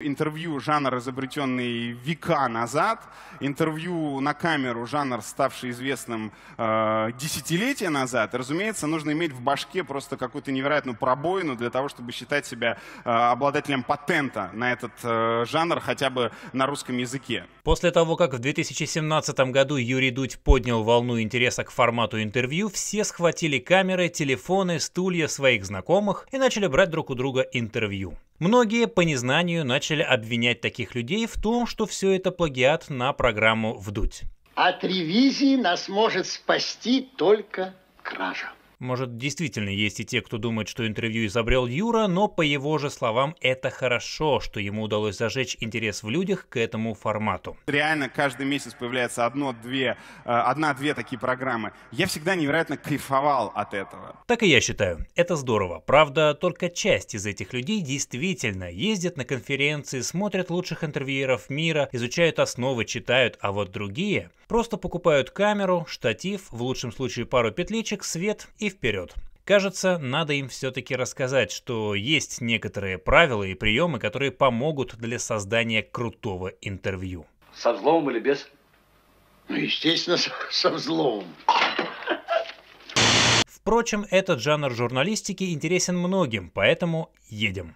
Интервью – жанр, изобретенный века назад. Интервью на камеру – жанр, ставший известным э, десятилетия назад. разумеется, нужно иметь в башке просто какую-то невероятную пробоину для того, чтобы считать себя э, обладателем патента на этот э, жанр хотя бы на русском языке. После того, как в 2017 году Юрий Дудь поднял волну интереса к формату интервью, все схватили камеры, телефоны, стулья своих знакомых и начали брать друг у друга интервью. Многие по незнанию начали обвинять таких людей в том, что все это плагиат на программу «Вдуть». От ревизии нас может спасти только кража. Может, действительно есть и те, кто думает, что интервью изобрел Юра, но по его же словам, это хорошо, что ему удалось зажечь интерес в людях к этому формату. Реально каждый месяц появляется одно-две, э, одна-две такие программы. Я всегда невероятно кайфовал от этого. Так и я считаю. Это здорово. Правда, только часть из этих людей действительно ездит на конференции, смотрят лучших интервьюеров мира, изучают основы, читают, а вот другие Просто покупают камеру, штатив, в лучшем случае пару петличек, свет и вперед. Кажется, надо им все-таки рассказать, что есть некоторые правила и приемы, которые помогут для создания крутого интервью. Со взломом или без? Ну, естественно, со, со взломом. Впрочем, этот жанр журналистики интересен многим, поэтому едем.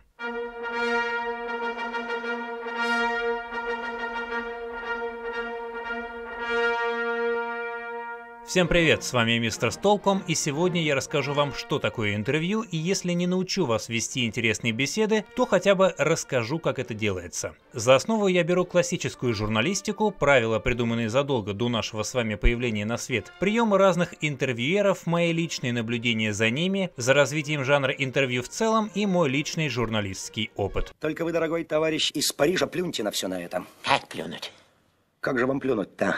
Всем привет, с вами Мистер Столком, и сегодня я расскажу вам, что такое интервью, и если не научу вас вести интересные беседы, то хотя бы расскажу, как это делается. За основу я беру классическую журналистику, правила, придуманные задолго до нашего с вами появления на свет, приемы разных интервьюеров, мои личные наблюдения за ними, за развитием жанра интервью в целом и мой личный журналистский опыт. Только вы, дорогой товарищ из Парижа, плюньте на все на этом. Как плюнуть? Как же вам плюнуть-то?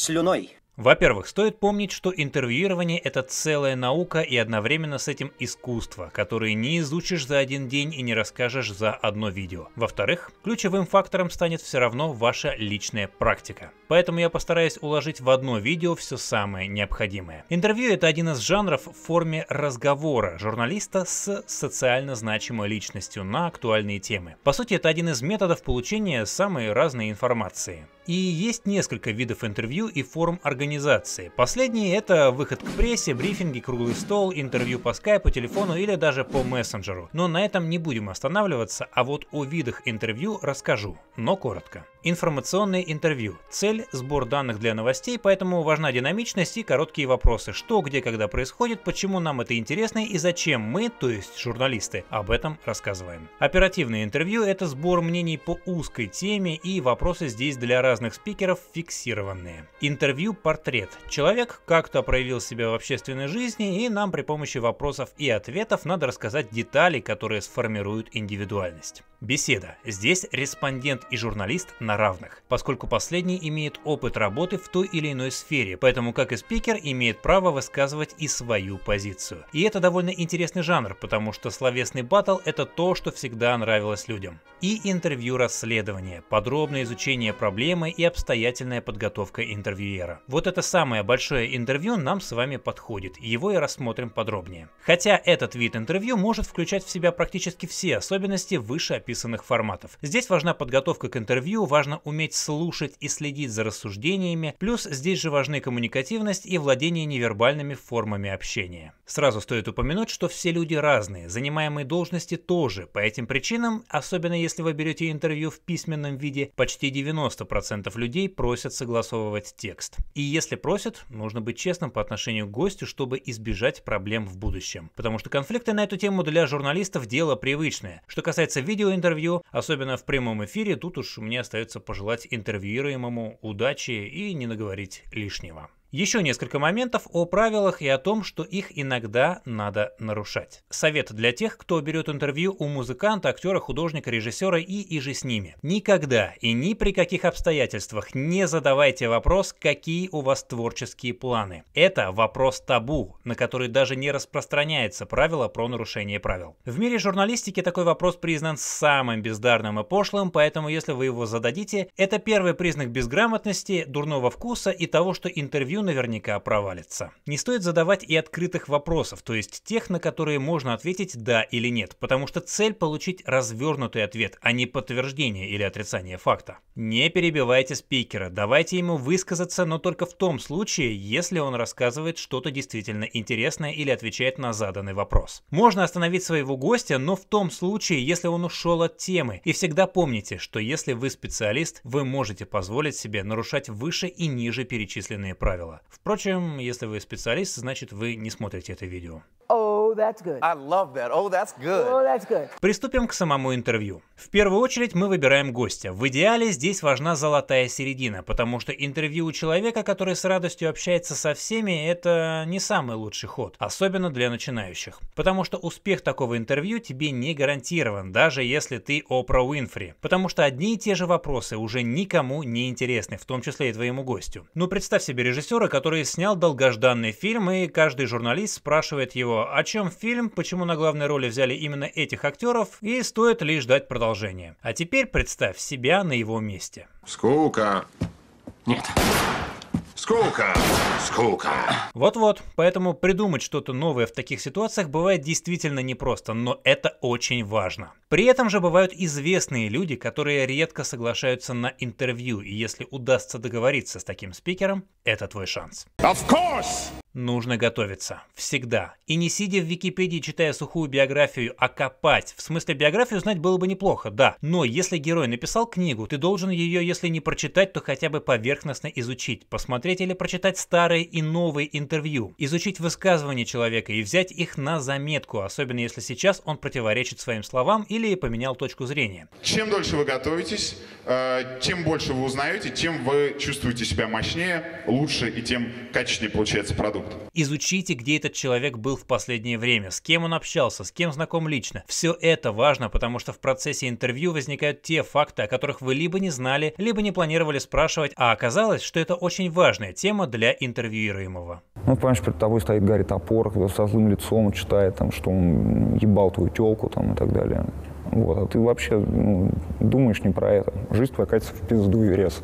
слюной. Во-первых, стоит помнить, что интервьюирование – это целая наука и одновременно с этим искусство, которое не изучишь за один день и не расскажешь за одно видео. Во-вторых, ключевым фактором станет все равно ваша личная практика. Поэтому я постараюсь уложить в одно видео все самое необходимое. Интервью – это один из жанров в форме разговора журналиста с социально значимой личностью на актуальные темы. По сути, это один из методов получения самой разной информации и есть несколько видов интервью и форм организации. Последние это выход к прессе, брифинги, круглый стол, интервью по скайпу, телефону или даже по мессенджеру. Но на этом не будем останавливаться, а вот о видах интервью расскажу, но коротко. Информационное интервью. Цель – сбор данных для новостей, поэтому важна динамичность и короткие вопросы. Что, где, когда происходит, почему нам это интересно и зачем мы, то есть журналисты, об этом рассказываем. Оперативное интервью – это сбор мнений по узкой теме и вопросы здесь для разных разных спикеров фиксированные. Интервью-портрет. Человек как-то проявил себя в общественной жизни, и нам при помощи вопросов и ответов надо рассказать детали, которые сформируют индивидуальность. Беседа. Здесь респондент и журналист на равных, поскольку последний имеет опыт работы в той или иной сфере, поэтому, как и спикер, имеет право высказывать и свою позицию. И это довольно интересный жанр, потому что словесный батл — это то, что всегда нравилось людям. И интервью-расследование, подробное изучение проблемы и обстоятельная подготовка интервьюера. Вот это самое большое интервью нам с вами подходит, его и рассмотрим подробнее. Хотя этот вид интервью может включать в себя практически все особенности выше предписанных форматов. Здесь важна подготовка к интервью, важно уметь слушать и следить за рассуждениями, плюс здесь же важны коммуникативность и владение невербальными формами общения. Сразу стоит упомянуть, что все люди разные, занимаемые должности тоже. По этим причинам, особенно если вы берете интервью в письменном виде, почти 90% людей просят согласовывать текст. И если просят, нужно быть честным по отношению к гостю, чтобы избежать проблем в будущем. Потому что конфликты на эту тему для журналистов дело привычное. Что касается видеоинтервью, особенно в прямом эфире, тут уж мне остается пожелать интервьюируемому удачи и не наговорить лишнего. Еще несколько моментов о правилах и о том, что их иногда надо нарушать. Совет для тех, кто берет интервью у музыканта, актера, художника, режиссера и иже с ними. Никогда и ни при каких обстоятельствах не задавайте вопрос, какие у вас творческие планы. Это вопрос табу, на который даже не распространяется правило про нарушение правил. В мире журналистики такой вопрос признан самым бездарным и пошлым, поэтому если вы его зададите, это первый признак безграмотности, дурного вкуса и того, что интервью интервью наверняка провалится. Не стоит задавать и открытых вопросов, то есть тех, на которые можно ответить «да» или «нет», потому что цель – получить развернутый ответ, а не подтверждение или отрицание факта. Не перебивайте спикера, давайте ему высказаться, но только в том случае, если он рассказывает что-то действительно интересное или отвечает на заданный вопрос. Можно остановить своего гостя, но в том случае, если он ушел от темы. И всегда помните, что если вы специалист, вы можете позволить себе нарушать выше и ниже перечисленные правила этого. Впрочем, если вы специалист, значит вы не смотрите это видео. Oh, oh, oh, Приступим к самому интервью. В первую очередь мы выбираем гостя. В идеале здесь важна золотая середина, потому что интервью у человека, который с радостью общается со всеми, это не самый лучший ход, особенно для начинающих. Потому что успех такого интервью тебе не гарантирован, даже если ты Опра Уинфри. Потому что одни и те же вопросы уже никому не интересны, в том числе и твоему гостю. Ну представь себе режиссера, который снял долгожданный фильм, и каждый журналист спрашивает его, о «А чем фильм, почему на главной роли взяли именно этих актеров, и стоит ли ждать продолжения продолжение. А теперь представь себя на его месте. Скука. Нет. Скука! Скука! Вот-вот. Поэтому придумать что-то новое в таких ситуациях бывает действительно непросто, но это очень важно. При этом же бывают известные люди, которые редко соглашаются на интервью, и если удастся договориться с таким спикером, это твой шанс. Of course! Нужно готовиться. Всегда. И не сидя в Википедии, читая сухую биографию, а копать. В смысле, биографию знать было бы неплохо, да. Но если герой написал книгу, ты должен ее, если не прочитать, то хотя бы поверхностно изучить. Посмотреть или прочитать старые и новые интервью. Изучить высказывания человека и взять их на заметку, особенно если сейчас он противоречит своим словам или поменял точку зрения. Чем дольше вы готовитесь, э, тем больше вы узнаете, тем вы чувствуете себя мощнее, лучше и тем качественнее получается продукт продукт. Изучите, где этот человек был в последнее время, с кем он общался, с кем знаком лично. Все это важно, потому что в процессе интервью возникают те факты, о которых вы либо не знали, либо не планировали спрашивать, а оказалось, что это очень важная тема для интервьюируемого. Ну, понимаешь, перед тобой стоит Гарри Топор со злым лицом, читает, там, что он ебал твою телку там, и так далее. Вот, а ты вообще ну, думаешь не про это. Жизнь твоя катится в пизду и рез.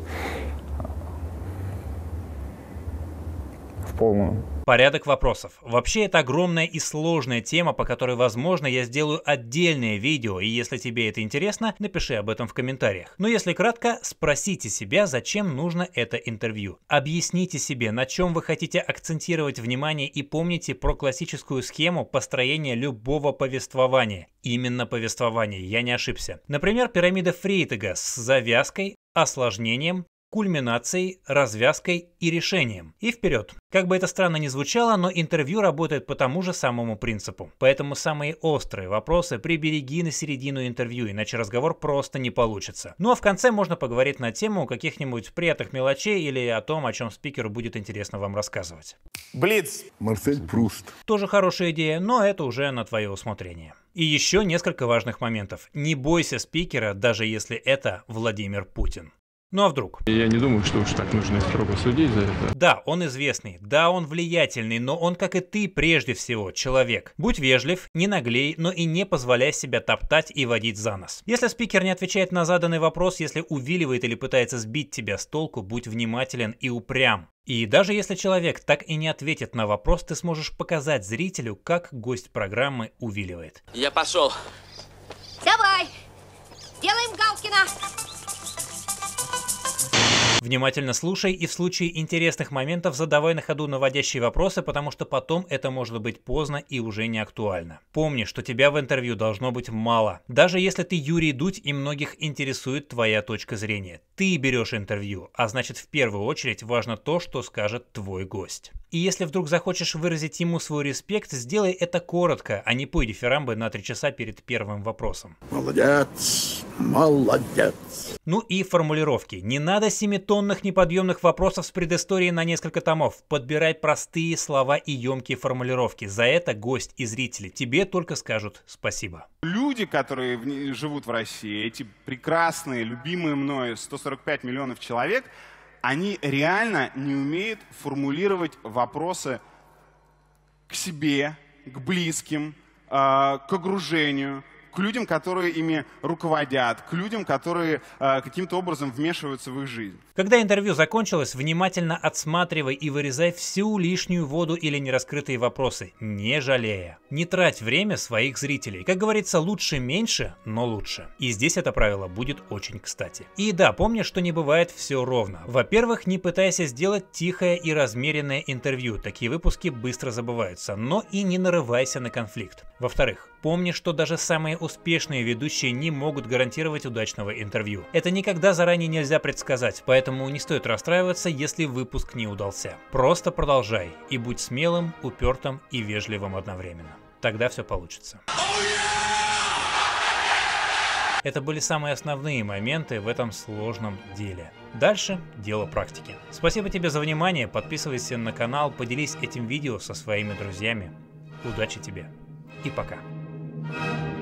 полную. Порядок вопросов. Вообще это огромная и сложная тема, по которой, возможно, я сделаю отдельное видео, и если тебе это интересно, напиши об этом в комментариях. Но если кратко, спросите себя, зачем нужно это интервью. Объясните себе, на чем вы хотите акцентировать внимание и помните про классическую схему построения любого повествования. Именно повествование, я не ошибся. Например, пирамида Фрейтага с завязкой, осложнением, кульминацией, развязкой и решением. И вперед. Как бы это странно ни звучало, но интервью работает по тому же самому принципу. Поэтому самые острые вопросы прибереги на середину интервью, иначе разговор просто не получится. Ну а в конце можно поговорить на тему каких-нибудь приятных мелочей или о том, о чем спикеру будет интересно вам рассказывать. Блиц! Марсель Пруст. Тоже хорошая идея, но это уже на твое усмотрение. И еще несколько важных моментов. Не бойся спикера, даже если это Владимир Путин. Ну а вдруг? Я не думаю, что уж так нужно строго судить за это. Да, он известный, да, он влиятельный, но он, как и ты, прежде всего, человек. Будь вежлив, не наглей, но и не позволяй себя топтать и водить за нос. Если спикер не отвечает на заданный вопрос, если увиливает или пытается сбить тебя с толку, будь внимателен и упрям. И даже если человек так и не ответит на вопрос, ты сможешь показать зрителю, как гость программы увиливает. Я пошел. Давай, делаем Галкина. Внимательно слушай и в случае интересных моментов задавай на ходу наводящие вопросы, потому что потом это может быть поздно и уже не актуально. Помни, что тебя в интервью должно быть мало. Даже если ты Юрий Дудь и многих интересует твоя точка зрения. Ты берешь интервью, а значит в первую очередь важно то, что скажет твой гость. И если вдруг захочешь выразить ему свой респект, сделай это коротко, а не пой дифирамбы на три часа перед первым вопросом. Молодец, молодец. Ну и формулировки. Не надо семитонно тоннах неподъемных вопросов с предысторией на несколько томов. Подбирай простые слова и емкие формулировки. За это гость и зрители тебе только скажут спасибо. Люди, которые в, живут в России, эти прекрасные, любимые мной 145 миллионов человек, они реально не умеют формулировать вопросы к себе, к близким, а, к окружению, к людям, которые ими руководят, к людям, которые э, каким-то образом вмешиваются в их жизнь. Когда интервью закончилось, внимательно отсматривай и вырезай всю лишнюю воду или нераскрытые вопросы, не жалея. Не трать время своих зрителей. Как говорится, лучше меньше, но лучше. И здесь это правило будет очень кстати. И да, помни, что не бывает все ровно. Во-первых, не пытайся сделать тихое и размеренное интервью. Такие выпуски быстро забываются. Но и не нарывайся на конфликт. Во-вторых, помни, что даже самые успешные ведущие не могут гарантировать удачного интервью. Это никогда заранее нельзя предсказать, поэтому не стоит расстраиваться, если выпуск не удался. Просто продолжай и будь смелым, упертым и вежливым одновременно. Тогда все получится. Это были самые основные моменты в этом сложном деле. Дальше дело практики. Спасибо тебе за внимание, подписывайся на канал, поделись этим видео со своими друзьями. Удачи тебе! и пока. Пока.